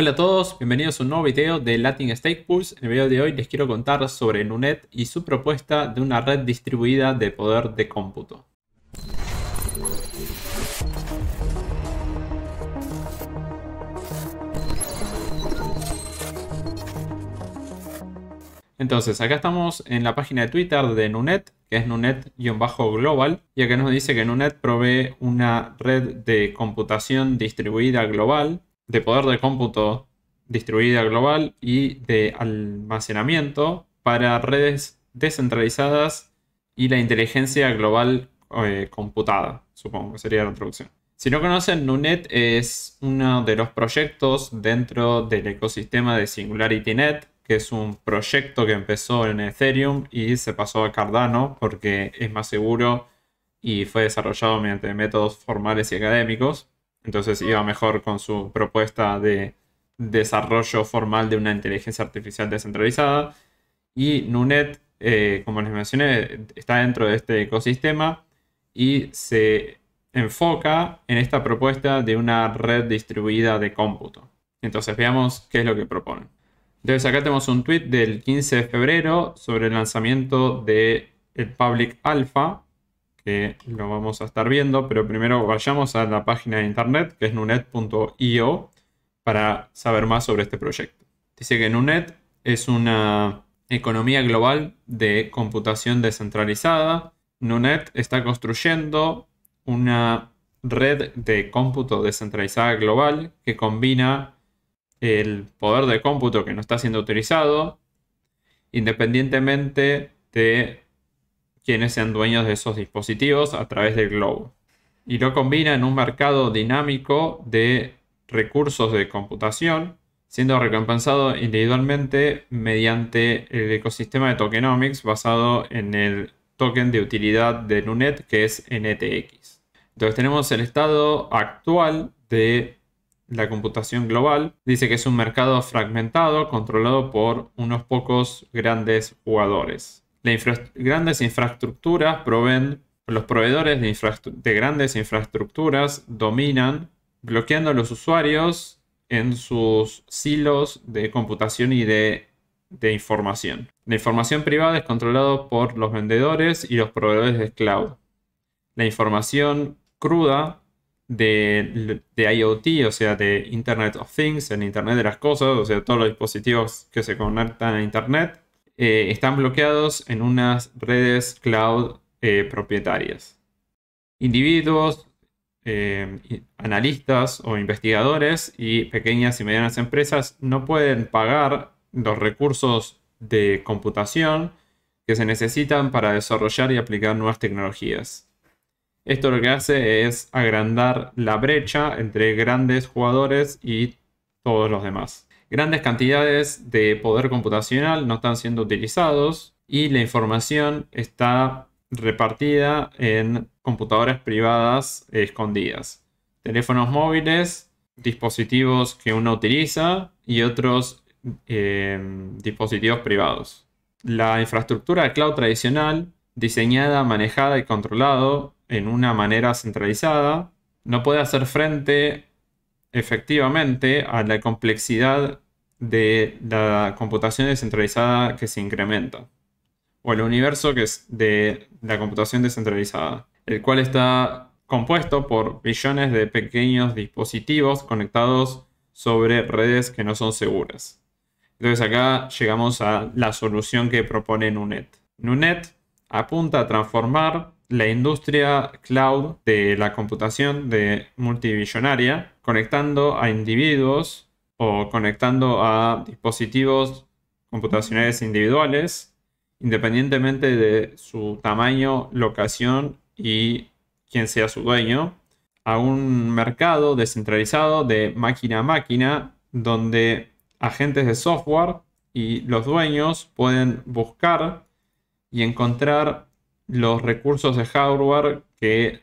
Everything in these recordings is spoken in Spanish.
Hola a todos, bienvenidos a un nuevo video de Latin Stake Pools. En el video de hoy les quiero contar sobre Nunet y su propuesta de una red distribuida de poder de cómputo. Entonces, acá estamos en la página de Twitter de Nunet, que es Nunet-Global, ya que nos dice que Nunet provee una red de computación distribuida global de poder de cómputo distribuida global y de almacenamiento para redes descentralizadas y la inteligencia global eh, computada, supongo que sería la introducción. Si no conocen, Nunet es uno de los proyectos dentro del ecosistema de SingularityNet, que es un proyecto que empezó en Ethereum y se pasó a Cardano porque es más seguro y fue desarrollado mediante métodos formales y académicos. Entonces iba mejor con su propuesta de desarrollo formal de una inteligencia artificial descentralizada. Y Nunet, eh, como les mencioné, está dentro de este ecosistema y se enfoca en esta propuesta de una red distribuida de cómputo. Entonces veamos qué es lo que proponen. Entonces acá tenemos un tweet del 15 de febrero sobre el lanzamiento del el Public Alpha, que lo vamos a estar viendo, pero primero vayamos a la página de internet que es nunet.io para saber más sobre este proyecto. Dice que Nunet es una economía global de computación descentralizada. Nunet está construyendo una red de cómputo descentralizada global que combina el poder de cómputo que no está siendo utilizado independientemente de quienes sean dueños de esos dispositivos a través del globo. Y lo combina en un mercado dinámico de recursos de computación, siendo recompensado individualmente mediante el ecosistema de tokenomics basado en el token de utilidad de Nunet que es NTX. Entonces tenemos el estado actual de la computación global. Dice que es un mercado fragmentado controlado por unos pocos grandes jugadores grandes infraestructuras proveen, los proveedores de, grandes infraestructuras dominan, bloqueando a los usuarios en sus silos de computación y de, información. La información privada es controlada por los vendedores y los proveedores de cloud. La información cruda de, de, IoT, o sea, de Internet of Things, el Internet de las Cosas, o sea, todos los dispositivos que se conectan a Internet, eh, están bloqueados en unas redes cloud eh, propietarias. Individuos, eh, analistas o investigadores y pequeñas y medianas empresas no pueden pagar los recursos de computación que se necesitan para desarrollar y aplicar nuevas tecnologías. Esto lo que hace es agrandar la brecha entre grandes jugadores y todos los demás. Grandes cantidades de poder computacional no están siendo utilizados y la información está repartida en computadoras privadas escondidas. Teléfonos móviles, dispositivos que uno utiliza y otros em, dispositivos privados. La infraestructura de cloud tradicional, diseñada, manejada y controlada en una manera centralizada, no puede hacer frente efectivamente a la complejidad de la computación descentralizada que se incrementa, o el universo que es de la computación descentralizada, el cual está compuesto por billones de pequeños dispositivos conectados sobre redes que no son seguras. Entonces acá llegamos a la solución que propone NUNET. NUNET apunta a transformar la industria cloud de la computación de multivisionaria, conectando a individuos o conectando a dispositivos computacionales individuales, independientemente de su tamaño, locación y quién sea su dueño, a un mercado descentralizado de máquina a máquina, donde agentes de software y los dueños pueden buscar y encontrar los recursos de hardware que,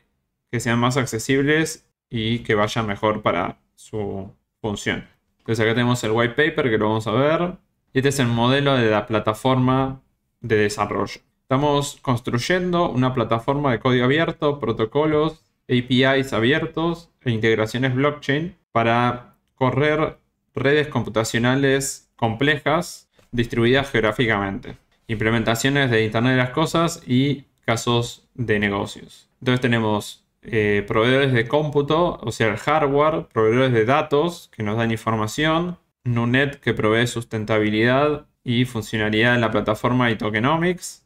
sean más accesibles y que vayan mejor para su función. Entonces acá tenemos el white paper que lo vamos a ver. Este es el modelo de la plataforma de desarrollo. Estamos construyendo una plataforma de código abierto, protocolos, APIs abiertos e integraciones blockchain para correr redes computacionales complejas distribuidas geográficamente. Implementaciones de Internet de las Cosas y casos de negocios. Entonces tenemos eh, proveedores de cómputo, o sea, hardware, proveedores de datos que nos dan información, Nunet que provee sustentabilidad y funcionalidad en la plataforma y tokenomics.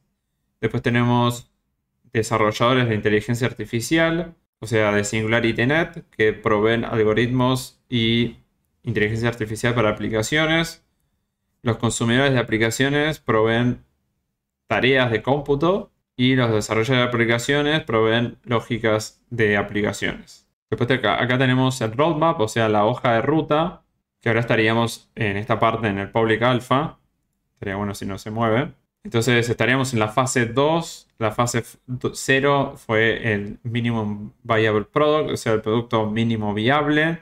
Después tenemos desarrolladores de inteligencia artificial, o sea, de SingularityNet, que proveen algoritmos y inteligencia artificial para aplicaciones. Los consumidores de aplicaciones proveen tareas de cómputo y los desarrolladores de aplicaciones proveen lógicas de aplicaciones. Después acá, acá, tenemos el roadmap, o sea, la hoja de ruta, que ahora estaríamos en esta parte en el public alpha. Estaría bueno si no se mueve. Entonces estaríamos en la fase 2. La fase 0 fue el minimum viable product, o sea, el producto mínimo viable.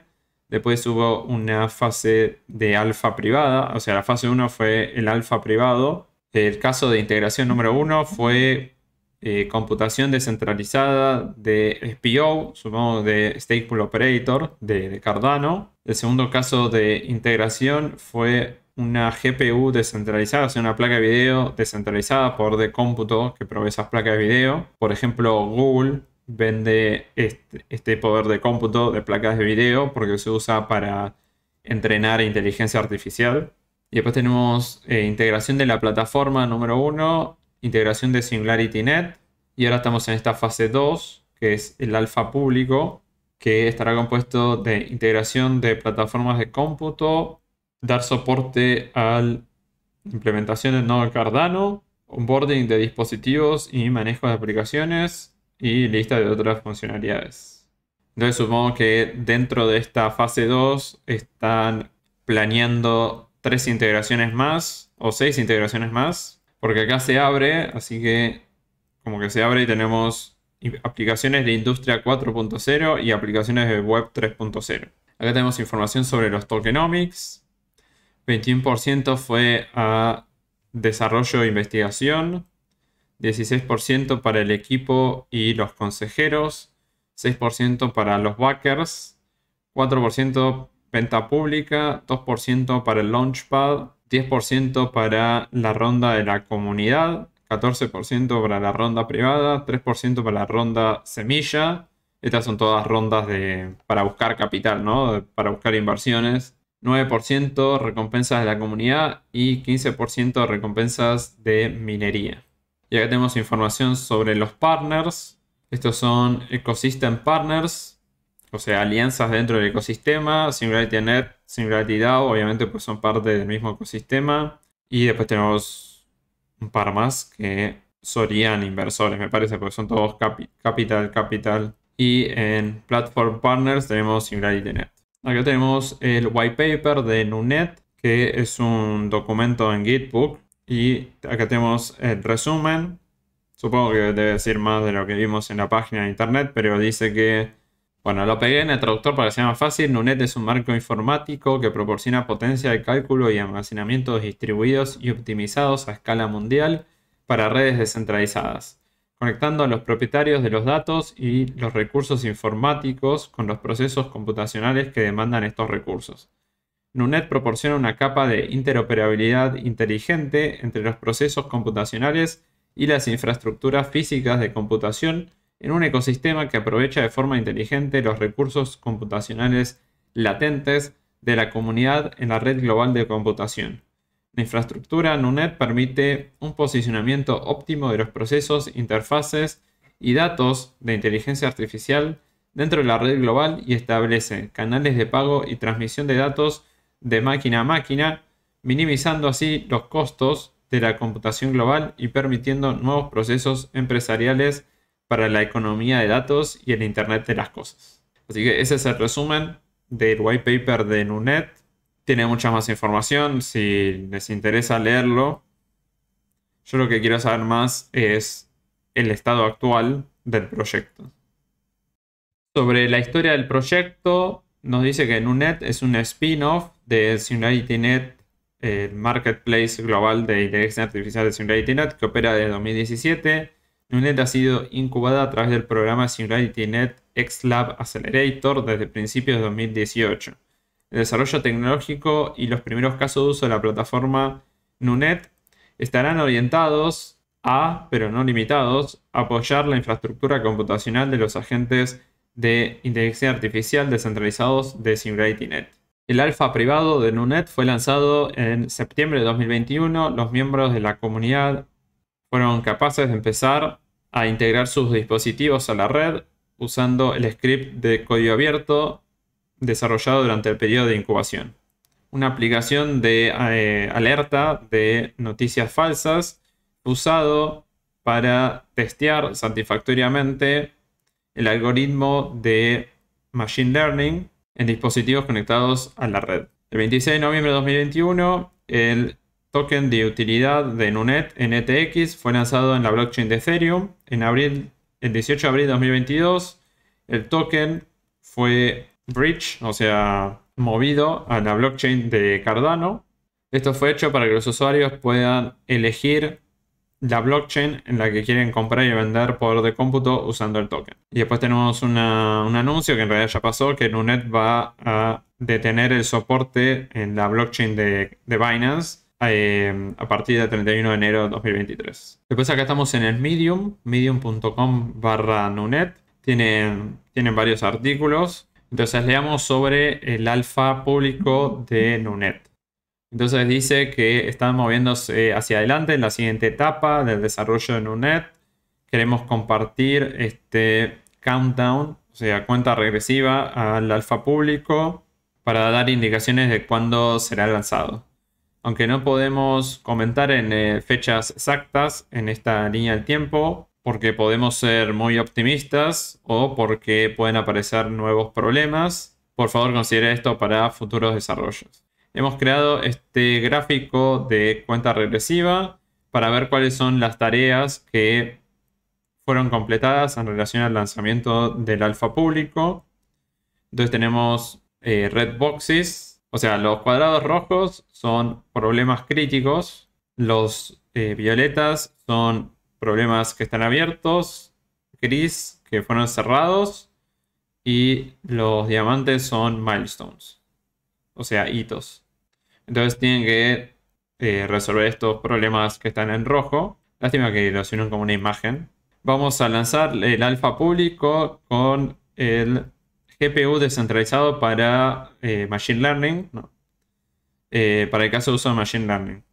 Después hubo una fase de alfa privada, o sea, la fase 1 fue el alfa privado. El caso de integración número 1 fue eh, computación descentralizada de SPO, supongo de Stakepool Operator de, Cardano. El segundo caso de integración fue una GPU descentralizada, o sea, una placa de video descentralizada, por de cómputo que provee esas placas de video. Por ejemplo, Google vende este, este, poder de cómputo de placas de video porque se usa para entrenar inteligencia artificial. Y después tenemos eh, integración de la plataforma número uno, integración de SingularityNet y ahora estamos en esta fase 2, que es el alfa público, que estará compuesto de integración de plataformas de cómputo, dar soporte a la implementación del nodo Cardano, onboarding de dispositivos y manejo de aplicaciones y lista de otras funcionalidades. Entonces supongo que dentro de esta fase 2 están planeando tres integraciones más o seis integraciones más porque acá se abre, así que como que se abre y tenemos aplicaciones de industria 4.0 y aplicaciones de web 3.0. Acá tenemos información sobre los tokenomics. 21% fue a desarrollo e investigación. 16% para el equipo y los consejeros. 6% para los backers. 4% venta pública. 2% para el launchpad. 10% para la ronda de la comunidad, 14% para la ronda privada, 3% para la ronda semilla. Estas son todas rondas de, para buscar capital, ¿no? Para buscar inversiones. 9% recompensas de la comunidad y 15% recompensas de minería. Y acá tenemos información sobre los partners. Estos son Ecosystem Partners, o sea, alianzas dentro del ecosistema, SingularityNet, SingularityDAO, obviamente pues son parte del mismo ecosistema. Y después tenemos un par más que serían inversores, me parece, porque son todos Capital, Capital. Y en Platform Partners tenemos SingularityNet. Acá tenemos el white paper de Nunet, que es un documento en Gitbook. Y acá tenemos el resumen. Supongo que debe decir más de lo que vimos en la página de internet, pero dice que bueno, lo pegué en el traductor para que sea más fácil. NUNET es un marco informático que proporciona potencia de cálculo y almacenamiento distribuidos y optimizados a escala mundial para redes descentralizadas, conectando a los propietarios de los datos y los recursos informáticos con los procesos computacionales que demandan estos recursos. NUNET proporciona una capa de interoperabilidad inteligente entre los procesos computacionales y las infraestructuras físicas de computación en un ecosistema que aprovecha de forma inteligente los recursos computacionales latentes de la comunidad en la red global de computación. La infraestructura NUNET permite un posicionamiento óptimo de los procesos, interfaces y datos de inteligencia artificial dentro de la red global y establece canales de pago y transmisión de datos de máquina a máquina, minimizando así los costos de la computación global y permitiendo nuevos procesos empresariales para la economía de datos y el Internet de las cosas. Así que ese es el resumen del white paper de NUNET. Tiene mucha más información si les interesa leerlo. Yo lo que quiero saber más es el estado actual del proyecto. Sobre la historia del proyecto, nos dice que NUNET es un spin-off de SingularityNet, el marketplace global de inteligencia artificial de SingularityNet, que opera desde 2017 Nunet ha sido incubada a través del programa SingularityNet XLab Accelerator desde principios de 2018. El desarrollo tecnológico y los primeros casos de uso de la plataforma Nunet estarán orientados a, pero no limitados, apoyar la infraestructura computacional de los agentes de inteligencia artificial descentralizados de SingularityNet. El alfa privado de NUNET fue lanzado en septiembre de 2021. Los miembros de la comunidad fueron capaces de empezar a integrar sus dispositivos a la red usando el script de código abierto desarrollado durante el periodo de incubación. Una aplicación de eh, alerta de noticias falsas usado para testear satisfactoriamente el algoritmo de Machine Learning en dispositivos conectados a la red. El 26 de noviembre de 2021, el token de utilidad de Nunet en ETX fue lanzado en la blockchain de Ethereum en abril, el 18 de abril de 2022. El token fue bridge, o sea, movido a la blockchain de Cardano. Esto fue hecho para que los usuarios puedan elegir la blockchain en la que quieren comprar y vender poder de cómputo usando el token. Y después tenemos un anuncio que en realidad ya pasó, que Nunet va a detener el soporte en la blockchain de Binance Em, a partir del 31 de enero de 2023. Después acá estamos en el Medium, medium.com barra Nunet. Tienen, tienen varios artículos. Entonces leamos sobre el alfa público de Nunet. Entonces dice que están moviéndose hacia adelante en la siguiente etapa del desarrollo de Nunet. Queremos compartir este countdown, o sea, cuenta regresiva al alfa público para dar indicaciones de cuándo será lanzado. Aunque no podemos comentar en eh, fechas exactas en esta línea del tiempo, porque podemos ser muy optimistas o porque pueden aparecer nuevos problemas. Por favor, considere esto para futuros desarrollos. Hemos creado este gráfico de cuenta regresiva para ver cuáles son las tareas que fueron completadas en relación al lanzamiento del alfa público. Entonces tenemos eh, red boxes, o sea, los cuadrados rojos son problemas críticos, los eh, violetas son problemas que están abiertos, gris que fueron cerrados y los diamantes son milestones, o sea, hitos. Entonces tienen que eh, resolver estos problemas que están en rojo. Lástima que lo hicieron como una imagen. Vamos a lanzar el alfa público con el GPU descentralizado para eh, Machine Learning, eh, para el caso de uso de Machine Learning,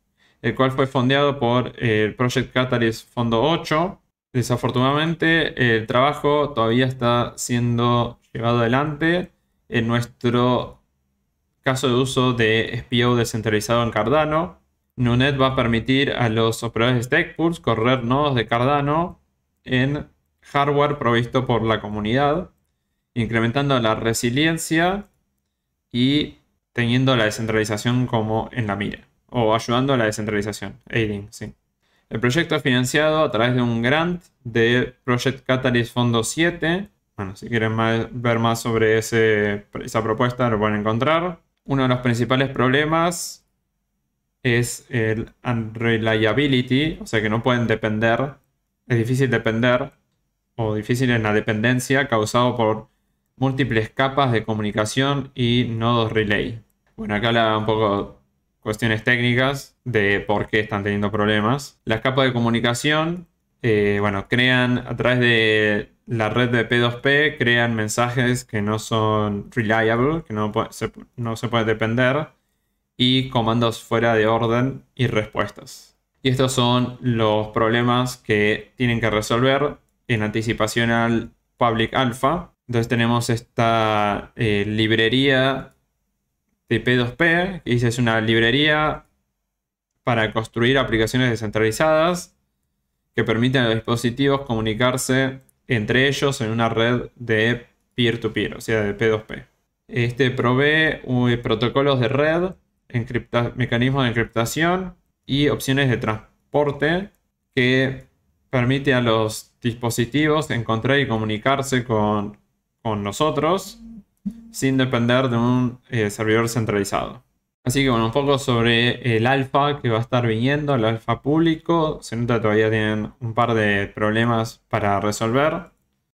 el cual fue fondeado por eh, el Project Catalyst Fondo 8. Desafortunadamente, el trabajo todavía está siendo llevado adelante en nuestro caso de uso de SPO descentralizado en Cardano. Nunet va a permitir a los operadores de pools correr nodos de Cardano en hardware provisto por la comunidad incrementando la resiliencia y teniendo la descentralización como en la mira, o ayudando a la descentralización, sí. El proyecto es financiado a través de un grant de Project Catalyst Fondo 7. Bueno, si quieren ver más sobre esa propuesta lo pueden encontrar. Uno de los principales problemas es el unreliability, o sea que no pueden depender, es difícil depender o difícil en la dependencia causado por múltiples capas de comunicación y nodos relay. Bueno, acá habla un poco cuestiones técnicas de por qué están teniendo problemas. Las capas de comunicación, eh, bueno, crean a través de la red de P2P, crean mensajes que no son reliable, que no, se, no se puede depender, y comandos fuera de orden y respuestas. Y estos son los problemas que tienen que resolver en anticipación al Public Alpha, entonces tenemos esta eh, librería de P2P, que es una librería para construir aplicaciones descentralizadas que permiten a los dispositivos comunicarse entre ellos en una red de peer-to-peer, o sea, de P2P. Este provee protocolos de red, mecanismos de encriptación y opciones de transporte que permite a los dispositivos encontrar y comunicarse con con nosotros sin depender de un eh, servidor centralizado. Así que bueno, un poco sobre el alfa que va a estar viniendo, el alfa público. Se nota todavía tienen un par de problemas para resolver.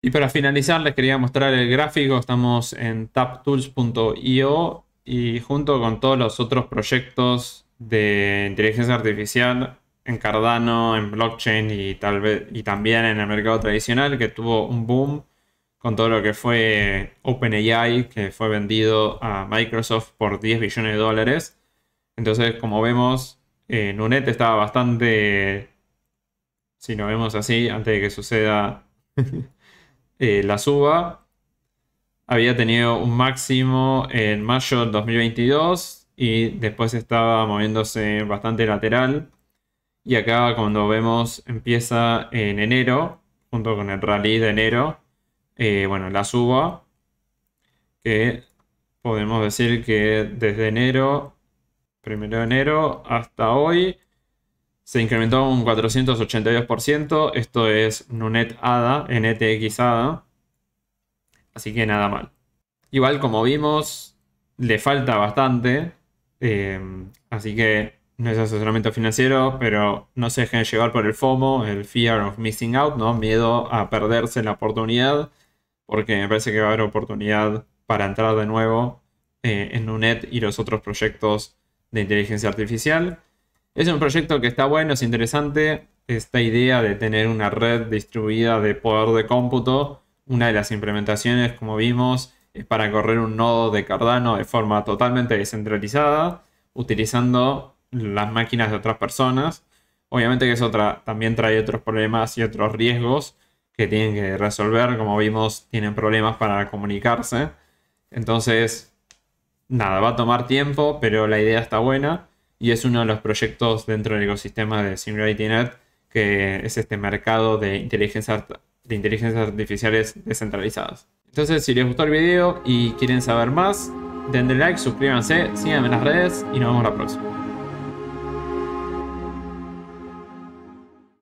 Y para finalizar les quería mostrar el gráfico. Estamos en taptools.io y junto con todos los otros proyectos de inteligencia artificial en Cardano, en blockchain y, tal vez, y también en el mercado tradicional que tuvo un boom con todo lo que fue OpenAI, que fue vendido a Microsoft por 10 billones de dólares. Entonces, como vemos, eh, Nunet estaba bastante, si lo vemos así, antes de que suceda eh, la suba, había tenido un máximo en mayo de 2022 y después estaba moviéndose bastante lateral. Y acá cuando vemos empieza en enero, junto con el rally de enero, eh, bueno, la suba, que podemos decir que desde enero, primero de enero hasta hoy, se incrementó un 482%. Esto es Nunet ADA, NTX ADA. Así que nada mal. Igual, como vimos, le falta bastante. Eh, así que no es asesoramiento financiero, pero no se dejen llevar por el FOMO, el Fear of Missing Out, ¿no? Miedo a perderse la oportunidad porque me parece que va a haber oportunidad para entrar de nuevo eh, en UNED y los otros proyectos de inteligencia artificial. Es un proyecto que está bueno, es interesante, esta idea de tener una red distribuida de poder de cómputo. Una de las implementaciones, como vimos, es para correr un nodo de Cardano de forma totalmente descentralizada, utilizando las máquinas de otras personas. Obviamente que eso otra, también trae otros problemas y otros riesgos, que tienen que resolver. Como vimos, tienen problemas para comunicarse. Entonces, nada, va a tomar tiempo, pero la idea está buena. Y es uno de los proyectos dentro del ecosistema de SingularityNet, que es este mercado de de inteligencias artificiales descentralizadas. Entonces, si les gustó el video y quieren saber más, denle like, suscríbanse, síganme en las redes y nos vemos la próxima.